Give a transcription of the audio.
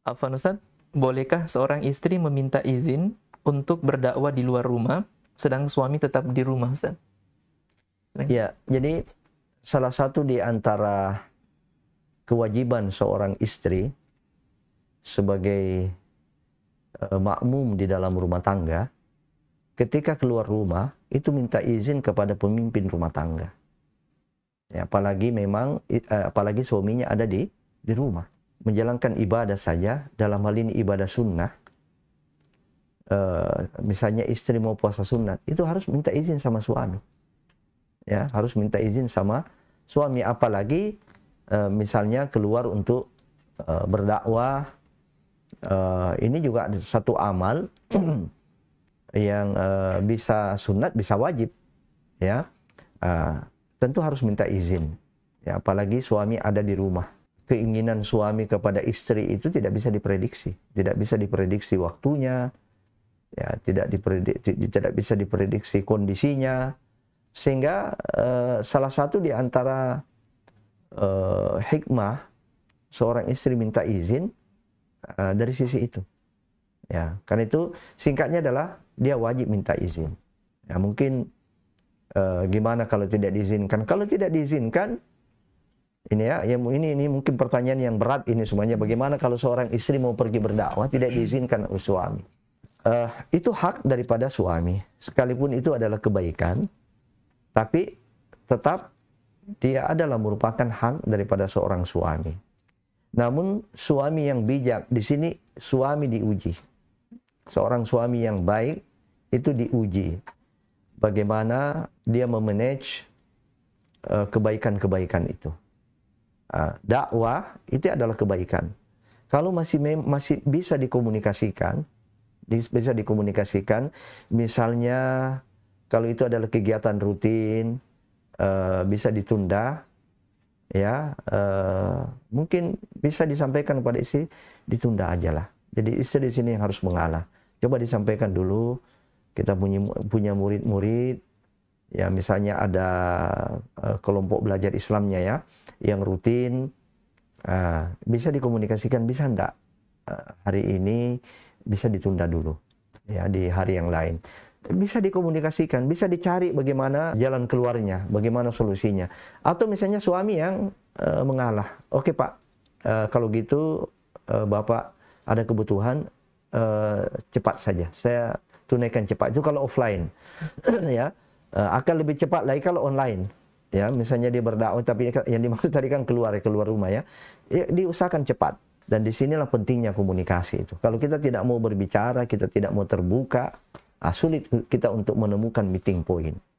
Afan Ustaz, bolehkah seorang istri meminta izin untuk berdakwah di luar rumah sedang suami tetap di rumah Ustaz? Ya, jadi salah satu di antara kewajiban seorang istri sebagai eh, makmum di dalam rumah tangga ketika keluar rumah itu minta izin kepada pemimpin rumah tangga. Ya, apalagi memang eh, apalagi suaminya ada di di rumah menjalankan ibadah saja, dalam hal ini ibadah sunnah, e, misalnya istri mau puasa sunnah itu harus minta izin sama suami. Ya, harus minta izin sama suami. Apalagi e, misalnya keluar untuk e, berdakwah, e, ini juga satu amal yang e, bisa sunat, bisa wajib. Ya, e, tentu harus minta izin. Ya, apalagi suami ada di rumah keinginan suami kepada istri itu tidak bisa diprediksi, tidak bisa diprediksi waktunya, ya tidak diprediksi, tidak bisa diprediksi kondisinya, sehingga uh, salah satu di antara uh, hikmah seorang istri minta izin uh, dari sisi itu, ya karena itu singkatnya adalah dia wajib minta izin, ya mungkin uh, gimana kalau tidak diizinkan, kalau tidak diizinkan ini ya, ya ini ini mungkin pertanyaan yang berat ini semuanya. Bagaimana kalau seorang istri mau pergi berdakwah tidak diizinkan oleh suami? Uh, itu hak daripada suami. Sekalipun itu adalah kebaikan, tapi tetap dia adalah merupakan hak daripada seorang suami. Namun suami yang bijak di sini suami diuji. Seorang suami yang baik itu diuji. Bagaimana dia memanage eh, kebaikan-kebaikan itu. Ah, dakwah itu adalah kebaikan. Kalau masih masih bisa dikomunikasikan, bisa dikomunikasikan, misalnya kalau itu adalah kegiatan rutin uh, bisa ditunda, ya uh, mungkin bisa disampaikan kepada istri ditunda aja lah. Jadi istri di sini yang harus mengalah. Coba disampaikan dulu kita punya punya murid-murid ya misalnya ada Eh, kelompok belajar Islamnya ya, yang rutin uh, bisa dikomunikasikan bisa enggak uh, eh, hari ini bisa ditunda dulu ya di hari yang lain bisa dikomunikasikan, bisa dicari bagaimana jalan keluarnya, bagaimana solusinya. Atau misalnya suami yang uh, mengalah, oke pak, uh, kalau gitu uh, bapak ada kebutuhan uh, cepat saja, saya tunaikan cepat itu kalau offline, ya uh, akan lebih cepat lagi kalau online ya misalnya dia berdakwah tapi kan yang dimaksud tadi kan keluar keluar rumah ya, ya diusahakan cepat dan di disinilah pentingnya komunikasi itu kalau kita tidak mau berbicara kita tidak mau terbuka ah, sulit kita untuk menemukan meeting point